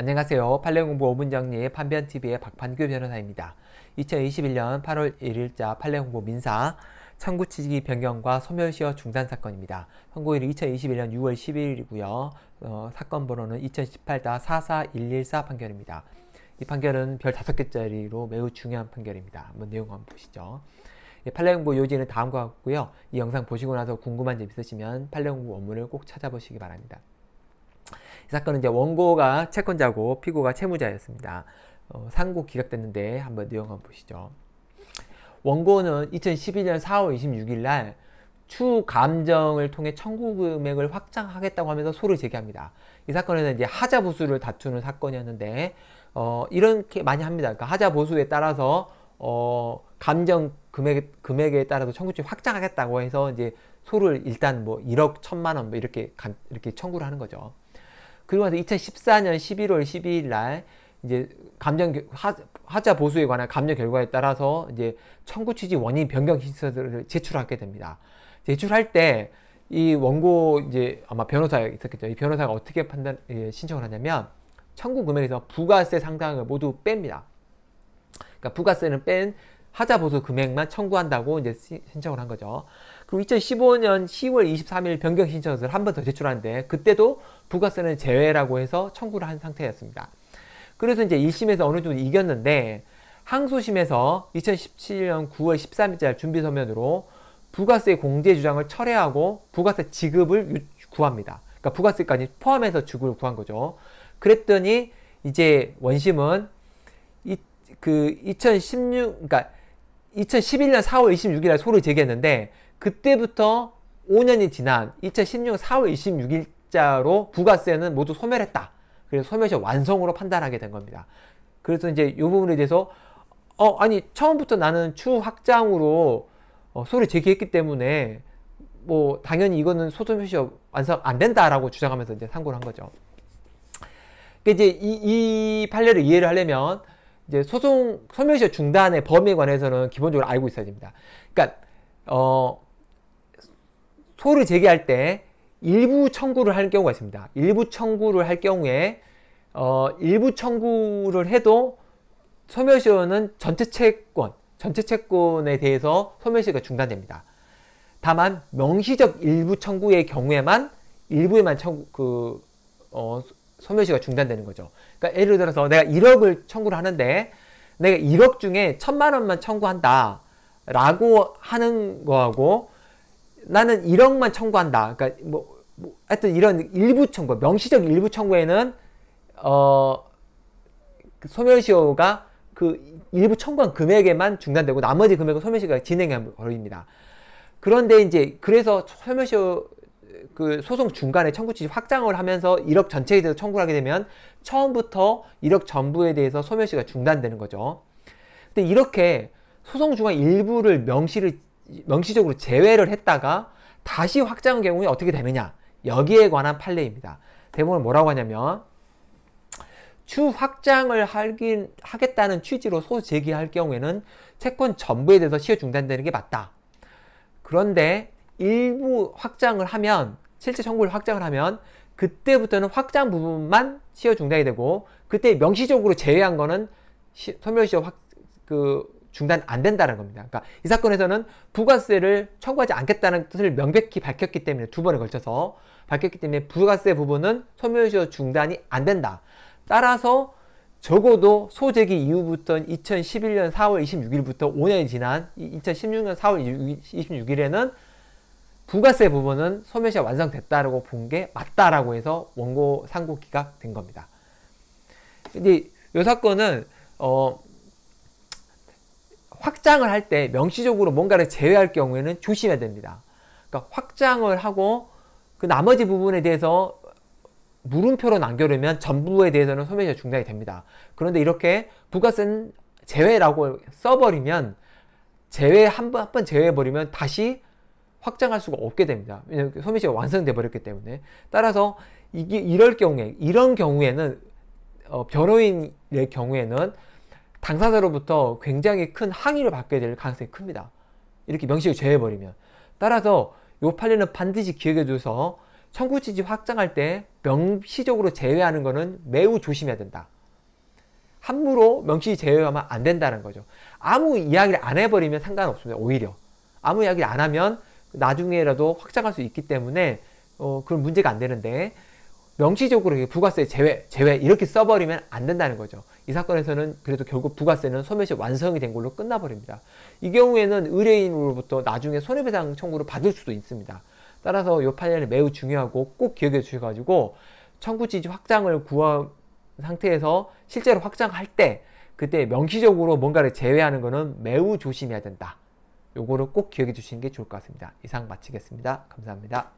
안녕하세요. 판례공부 5분 정리 판변TV의 박판규 변호사입니다. 2021년 8월 1일자 판례공부 민사 청구취지기 변경과 소멸시효 중단 사건입니다. 선고일이 2021년 6월 11일이고요. 어, 사건 번호는 2018-44114 판결입니다. 이 판결은 별 5개짜리로 매우 중요한 판결입니다. 한번 내용 한번 보시죠. 예, 판례공부 요지는 다음과 같고요. 이 영상 보시고 나서 궁금한 점 있으시면 판례공부 원문을 꼭 찾아보시기 바랍니다. 이 사건은 이제 원고가 채권자고 피고가 채무자였습니다. 어, 상고 기각됐는데 한번 내용 한번 보시죠. 원고는 2011년 4월 26일 날 추감정을 통해 청구금액을 확장하겠다고 하면서 소를 제기합니다. 이 사건에는 이제 하자 보수를 다투는 사건이었는데 어, 이렇게 많이 합니다. 그러니까 하자 보수에 따라서 어, 감정 금액 금액에 따라서 청구치 확장하겠다고 해서 이제 소를 일단 뭐 1억 천만 원뭐 이렇게 감, 이렇게 청구를 하는 거죠. 그리고 나서 2014년 11월 12일 날 이제 감정 하, 하자 보수에 관한 감정 결과에 따라서 이제 청구 취지 원인 변경 신청서를 제출하게 됩니다. 제출할 때 이 원고 이제 아마 변호사 있었겠죠. 이 변호사가 어떻게 판단 예, 신청을 하냐면 청구 금액에서 부가세 상당을 모두 뺍니다. 그러니까 부가세는 뺀 하자 보수 금액만 청구한다고 이제 신청을 한 거죠. 그리고 2015년 10월 23일 변경 신청서를 한 번 더 제출하는데 그때도 부가세는 제외라고 해서 청구를 한 상태였습니다. 그래서 이제 1심에서 어느 정도 이겼는데 항소심에서 2017년 9월 13일자 준비 서면으로 부가세 공제 주장을 철회하고 부가세 지급을 구합니다. 그러니까 부가세까지 포함해서 주급을 구한 거죠. 그랬더니 이제 원심은 이, 그 2016, 그러니까 2011년 4월 26일 날 소를 제기했는데 그때부터 5년이 지난 2016년 4월 26일 약자로 부가세는 모두 소멸했다. 그래서 소멸시 완성으로 판단하게 된 겁니다. 그래서 이제 이 부분에 대해서 어 아니 처음부터 나는 추후 확장으로 어, 소를 제기했기 때문에 뭐 당연히 이거는 소소멸시 완성 안 된다라고 주장하면서 이제 상고를 한 거죠. 그러니까 이제 이, 이 판례를 이해를 하려면 이제 소송 소멸시 효 중단의 범위에 관해서는 기본적으로 알고 있어야 됩니다. 그러니까 어 소를 제기할 때 일부 청구를 할 경우가 있습니다. 일부 청구를 할 경우에 어, 일부 청구를 해도 소멸시효는 전체 채권, 전체 채권에 대해서 소멸시효가 중단됩니다. 다만 명시적 일부 청구의 경우에만 일부에만 청구 그 어, 소멸시효가 중단되는 거죠. 그러니까 예를 들어서 내가 1억을 청구를 하는데 내가 1억 중에 천만 원만 청구한다 라고 하는 거하고 나는 1억만 청구한다. 그러니까 뭐, 뭐 하여튼 이런 일부 청구, 명시적 일부 청구에는 어 그 소멸시효가 그 일부 청구한 금액에만 중단되고 나머지 금액은 소멸시효가 진행에 걸립니다. 그런데 이제 그래서 소멸시효 그 소송 중간에 청구 취지 확장을 하면서 1억 전체에 대해서 청구를 하게 되면 처음부터 1억 전부에 대해서 소멸시효가 중단되는 거죠. 근데 이렇게 소송 중간 일부를 명시를 명시적으로 제외를 했다가 다시 확장한 경우에 어떻게 되느냐 여기에 관한 판례입니다. 대법원 뭐라고 하냐면 추 확장을 하긴, 하겠다는 취지로 소수 제기할 경우에는 채권 전부에 대해서 시효 중단되는 게 맞다. 그런데 일부 확장을 하면 실제 청구를 확장을 하면 그때부터는 확장 부분만 시효 중단이 되고 그때 명시적으로 제외한 거는 소멸시효 확, 그 중단 안 된다는 겁니다. 그러니까 이 사건에서는 부가세를 청구하지 않겠다는 뜻을 명백히 밝혔기 때문에 두 번에 걸쳐서 밝혔기 때문에 부가세 부분은 소멸시효 중단이 안 된다. 따라서 적어도 소재기 이후부터 2011년 4월 26일부터 5년이 지난 2016년 4월 26일에는 부가세 부분은 소멸시효 완성됐다라고 본 게 맞다라고 해서 원고 상고기각 된 겁니다. 근데 이 사건은 어 확장을 할 때 명시적으로 뭔가를 제외할 경우에는 조심해야 됩니다. 그러니까 확장을 하고 그 나머지 부분에 대해서 물음표로 남겨놓으면 전부에 대해서는 소멸세 중단이 됩니다. 그런데 이렇게 부가세는 제외라고 써버리면 제외 한 번 한 번 제외해버리면 다시 확장할 수가 없게 됩니다. 왜냐하면 그 소멸시가 완성돼 버렸기 때문에 따라서 이게 이럴 경우에 이런 경우에는 어, 변호인의 경우에는 당사자로부터 굉장히 큰 항의를 받게 될 가능성이 큽니다. 이렇게 명식를 제외해버리면. 따라서 요 판례는 반드시 기억해 줘서 청구취지 확장할 때 명시적으로 제외하는 것은 매우 조심해야 된다. 함부로 명시 제외하면 안 된다는 거죠. 아무 이야기를 안 해버리면 상관없습니다. 오히려. 아무 이야기를 안 하면 나중에라도 확장할 수 있기 때문에 어, 그런 문제가 안 되는데 명시적으로 부가세 제외, 제외 이렇게 써버리면 안 된다는 거죠. 이 사건에서는 그래도 결국 부가세는 소멸시 완성이 된 걸로 끝나버립니다. 이 경우에는 의뢰인으로부터 나중에 손해배상 청구를 받을 수도 있습니다. 따라서 이 판례는 매우 중요하고 꼭 기억해 주셔가지고 청구지지 확장을 구한 상태에서 실제로 확장할 때 그때 명시적으로 뭔가를 제외하는 것은 매우 조심해야 된다. 요거를 꼭 기억해 주시는 게 좋을 것 같습니다. 이상 마치겠습니다. 감사합니다.